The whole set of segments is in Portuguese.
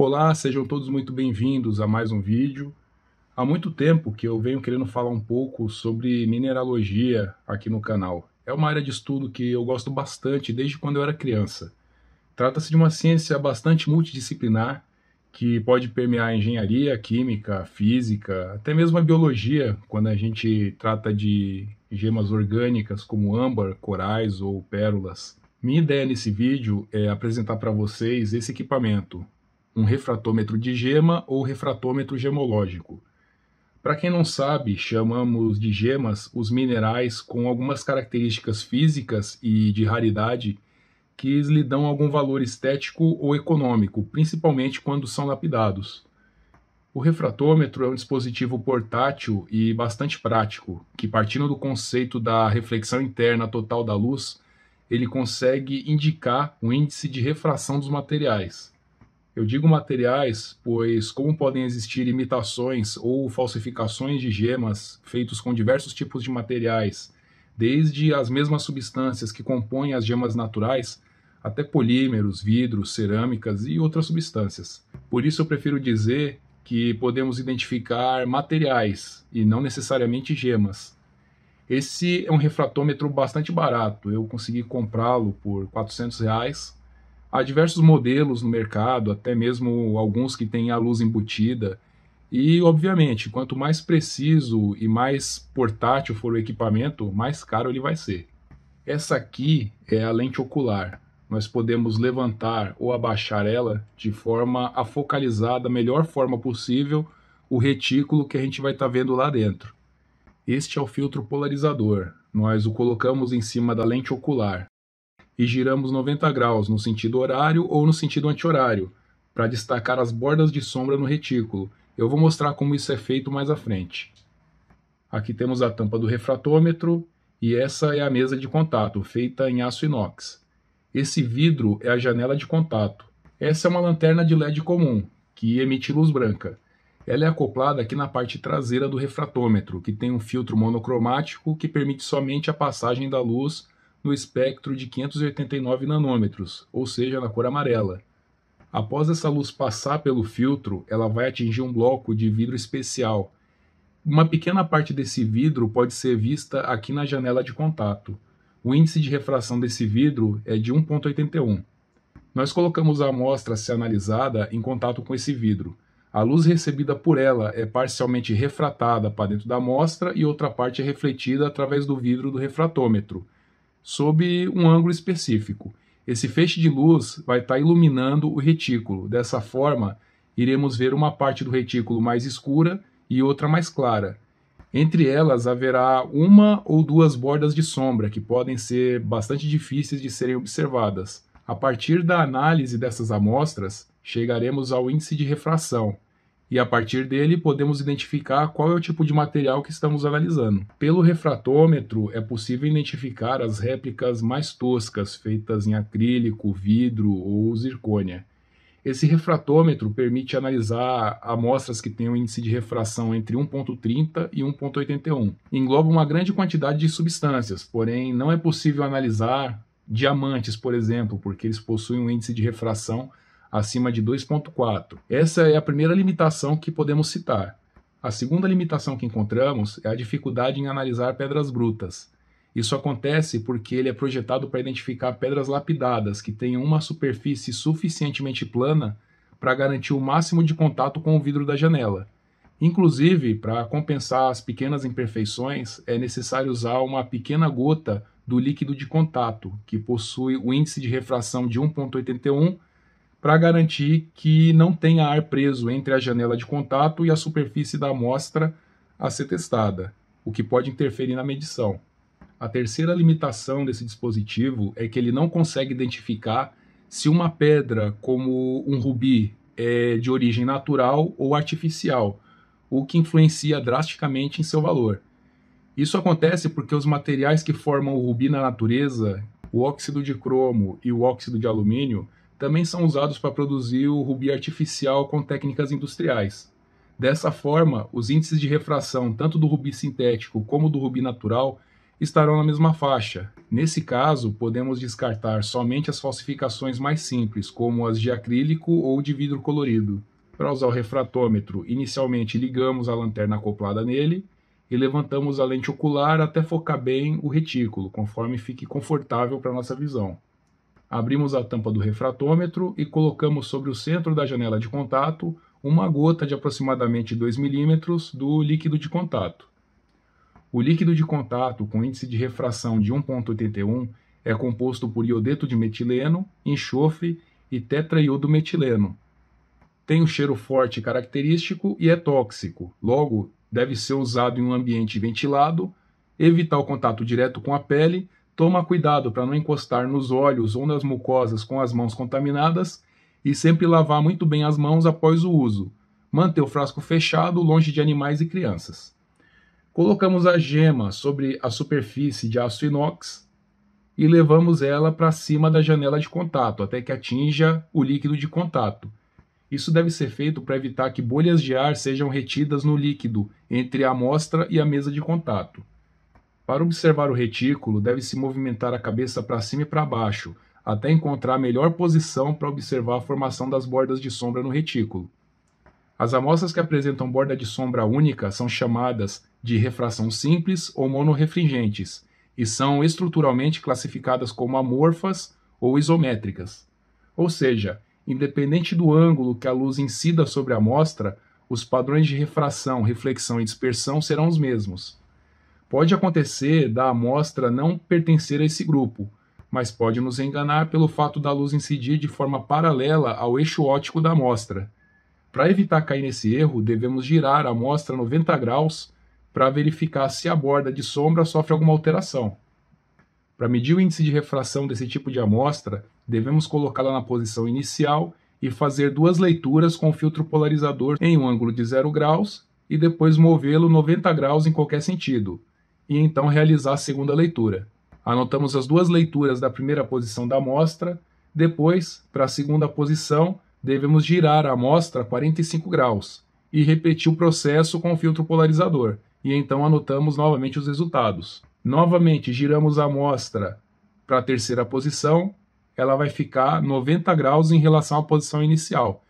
Olá, sejam todos muito bem-vindos a mais um vídeo. Há muito tempo que eu venho querendo falar um pouco sobre mineralogia aqui no canal. É uma área de estudo que eu gosto bastante desde quando eu era criança. Trata-se de uma ciência bastante multidisciplinar que pode permear a engenharia, a química, a física, até mesmo a biologia, quando a gente trata de gemas orgânicas como âmbar, corais ou pérolas. Minha ideia nesse vídeo é apresentar para vocês esse equipamento, um refratômetro de gema ou refratômetro gemológico. Para quem não sabe, chamamos de gemas os minerais com algumas características físicas e de raridade que lhe dão algum valor estético ou econômico, principalmente quando são lapidados. O refratômetro é um dispositivo portátil e bastante prático, que partindo do conceito da reflexão interna total da luz, ele consegue indicar o índice de refração dos materiais. Eu digo materiais, pois como podem existir imitações ou falsificações de gemas feitos com diversos tipos de materiais, desde as mesmas substâncias que compõem as gemas naturais, até polímeros, vidros, cerâmicas e outras substâncias. Por isso eu prefiro dizer que podemos identificar materiais e não necessariamente gemas. Esse é um refratômetro bastante barato, eu consegui comprá-lo por 400 reais Há diversos modelos no mercado, até mesmo alguns que têm a luz embutida. E, obviamente, quanto mais preciso e mais portátil for o equipamento, mais caro ele vai ser. Essa aqui é a lente ocular. Nós podemos levantar ou abaixar ela de forma a focalizar da melhor forma possível o retículo que a gente vai estar tá vendo lá dentro. Este é o filtro polarizador. Nós o colocamos em cima da lente ocular e giramos 90 graus no sentido horário ou no sentido anti-horário, para destacar as bordas de sombra no retículo. Eu vou mostrar como isso é feito mais à frente. Aqui temos a tampa do refratômetro e essa é a mesa de contato, feita em aço inox. Esse vidro é a janela de contato. Essa é uma lanterna de LED comum, que emite luz branca. Ela é acoplada aqui na parte traseira do refratômetro, que tem um filtro monocromático que permite somente a passagem da luz no espectro de 589 nanômetros, ou seja, na cor amarela. Após essa luz passar pelo filtro, ela vai atingir um bloco de vidro especial. Uma pequena parte desse vidro pode ser vista aqui na janela de contato. O índice de refração desse vidro é de 1,81. Nós colocamos a amostra a ser analisada em contato com esse vidro. A luz recebida por ela é parcialmente refratada para dentro da amostra e outra parte é refletida através do vidro do refratômetro sob um ângulo específico. Esse feixe de luz vai estar tá iluminando o retículo. Dessa forma, iremos ver uma parte do retículo mais escura e outra mais clara. Entre elas haverá uma ou duas bordas de sombra que podem ser bastante difíceis de serem observadas. A partir da análise dessas amostras, chegaremos ao índice de refração, e a partir dele podemos identificar qual é o tipo de material que estamos analisando. Pelo refratômetro, é possível identificar as réplicas mais toscas feitas em acrílico, vidro ou zircônia. Esse refratômetro permite analisar amostras que têm um índice de refração entre 1,30 e 1,81. Engloba uma grande quantidade de substâncias, porém não é possível analisar diamantes, por exemplo, porque eles possuem um índice de refração acima de 2,4. Essa é a primeira limitação que podemos citar. A segunda limitação que encontramos é a dificuldade em analisar pedras brutas. Isso acontece porque ele é projetado para identificar pedras lapidadas que tenham uma superfície suficientemente plana para garantir o máximo de contato com o vidro da janela. Inclusive, para compensar as pequenas imperfeições, é necessário usar uma pequena gota do líquido de contato, que possui o índice de refração de 1,81 para garantir que não tenha ar preso entre a janela de contato e a superfície da amostra a ser testada, o que pode interferir na medição. A terceira limitação desse dispositivo é que ele não consegue identificar se uma pedra, como um rubi, é de origem natural ou artificial, o que influencia drasticamente em seu valor. Isso acontece porque os materiais que formam o rubi na natureza, o óxido de cromo e o óxido de alumínio, também são usados para produzir o rubi artificial com técnicas industriais. Dessa forma, os índices de refração tanto do rubi sintético como do rubi natural estarão na mesma faixa. Nesse caso, podemos descartar somente as falsificações mais simples, como as de acrílico ou de vidro colorido. Para usar o refratômetro, inicialmente ligamos a lanterna acoplada nele e levantamos a lente ocular até focar bem o retículo, conforme fique confortável para nossa visão. Abrimos a tampa do refratômetro e colocamos sobre o centro da janela de contato uma gota de aproximadamente 2 milímetros do líquido de contato. O líquido de contato com índice de refração de 1,81 é composto por iodeto de metileno, enxofre e tetraiodo metileno. Tem um cheiro forte característico e é tóxico, logo, deve ser usado em um ambiente ventilado, evitar o contato direto com a pele Toma cuidado para não encostar nos olhos ou nas mucosas com as mãos contaminadas e sempre lavar muito bem as mãos após o uso. Manter o frasco fechado, longe de animais e crianças. Colocamos a gema sobre a superfície de aço inox e levamos ela para cima da janela de contato, até que atinja o líquido de contato. Isso deve ser feito para evitar que bolhas de ar sejam retidas no líquido entre a amostra e a mesa de contato. Para observar o retículo, deve-se movimentar a cabeça para cima e para baixo, até encontrar a melhor posição para observar a formação das bordas de sombra no retículo. As amostras que apresentam borda de sombra única são chamadas de refração simples ou monorefringentes e são estruturalmente classificadas como amorfas ou isométricas. Ou seja, independente do ângulo que a luz incida sobre a amostra, os padrões de refração, reflexão e dispersão serão os mesmos. Pode acontecer da amostra não pertencer a esse grupo, mas pode nos enganar pelo fato da luz incidir de forma paralela ao eixo óptico da amostra. Para evitar cair nesse erro, devemos girar a amostra 90 graus para verificar se a borda de sombra sofre alguma alteração. Para medir o índice de refração desse tipo de amostra, devemos colocá-la na posição inicial e fazer duas leituras com o filtro polarizador em um ângulo de 0 graus e depois movê-lo 90 graus em qualquer sentido, e então realizar a segunda leitura. Anotamos as duas leituras da primeira posição da amostra, depois, para a segunda posição, devemos girar a amostra 45 graus e repetir o processo com o filtro polarizador, e então anotamos novamente os resultados. Novamente, giramos a amostra para a terceira posição, ela vai ficar 90 graus em relação à posição inicial.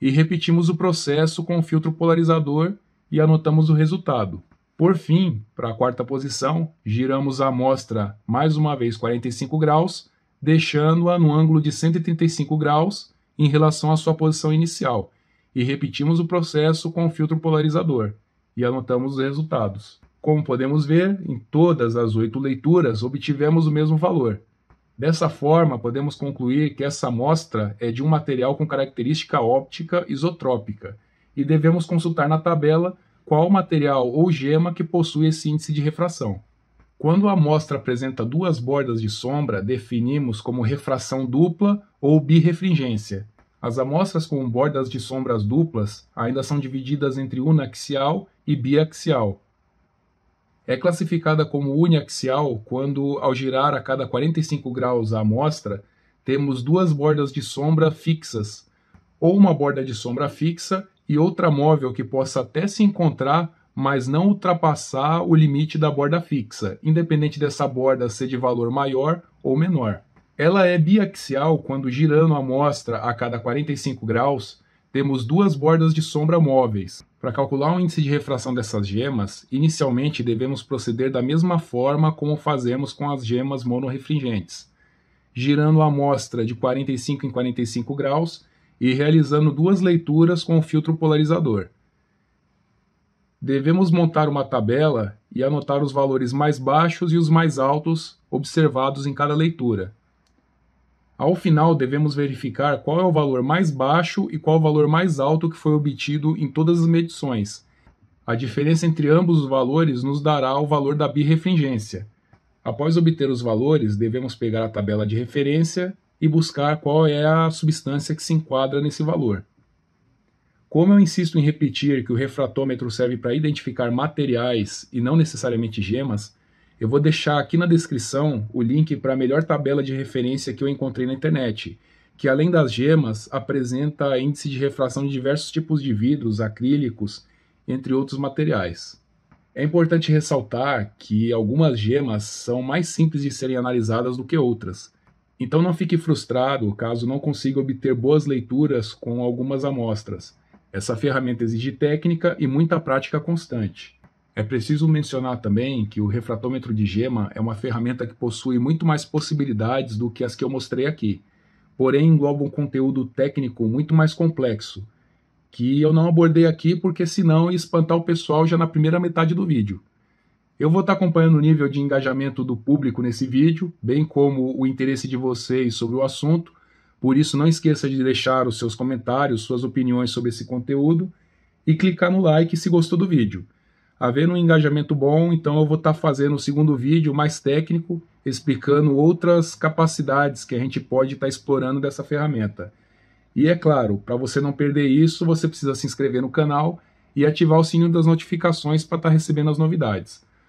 E repetimos o processo com o filtro polarizador e anotamos o resultado. Por fim, para a quarta posição, giramos a amostra mais uma vez 45 graus, deixando-a no ângulo de 135 graus em relação à sua posição inicial, e repetimos o processo com o filtro polarizador e anotamos os resultados. Como podemos ver, em todas as oito leituras obtivemos o mesmo valor. Dessa forma, podemos concluir que essa amostra é de um material com característica óptica isotrópica e devemos consultar na tabela qual material ou gema que possui esse índice de refração. Quando a amostra apresenta duas bordas de sombra, definimos como refração dupla ou birefringência. As amostras com bordas de sombras duplas ainda são divididas entre unaxial e biaxial. É classificada como uniaxial quando, ao girar a cada 45 graus a amostra, temos duas bordas de sombra fixas, ou uma borda de sombra fixa e outra móvel que possa até se encontrar, mas não ultrapassar o limite da borda fixa, independente dessa borda ser de valor maior ou menor. Ela é biaxial quando girando a amostra a cada 45 graus, temos duas bordas de sombra móveis. Para calcular o índice de refração dessas gemas, inicialmente devemos proceder da mesma forma como fazemos com as gemas monorefringentes. Girando a amostra de 45 em 45 graus, e realizando duas leituras com o filtro polarizador. Devemos montar uma tabela e anotar os valores mais baixos e os mais altos observados em cada leitura. Ao final, devemos verificar qual é o valor mais baixo e qual o valor mais alto que foi obtido em todas as medições. A diferença entre ambos os valores nos dará o valor da birefringência. Após obter os valores, devemos pegar a tabela de referência e buscar qual é a substância que se enquadra nesse valor. Como eu insisto em repetir que o refratômetro serve para identificar materiais e não necessariamente gemas, eu vou deixar aqui na descrição o link para a melhor tabela de referência que eu encontrei na internet, que além das gemas apresenta índice de refração de diversos tipos de vidros, acrílicos, entre outros materiais. É importante ressaltar que algumas gemas são mais simples de serem analisadas do que outras então não fique frustrado caso não consiga obter boas leituras com algumas amostras. Essa ferramenta exige técnica e muita prática constante. É preciso mencionar também que o refratômetro de gema é uma ferramenta que possui muito mais possibilidades do que as que eu mostrei aqui, porém engloba um conteúdo técnico muito mais complexo, que eu não abordei aqui porque senão ia espantar o pessoal já na primeira metade do vídeo. Eu vou estar acompanhando o nível de engajamento do público nesse vídeo, bem como o interesse de vocês sobre o assunto. Por isso, não esqueça de deixar os seus comentários, suas opiniões sobre esse conteúdo e clicar no like se gostou do vídeo. Havendo um engajamento bom, então eu vou estar fazendo o segundo vídeo mais técnico, explicando outras capacidades que a gente pode estar explorando dessa ferramenta. E é claro, para você não perder isso, você precisa se inscrever no canal e ativar o sininho das notificações para estar recebendo as novidades.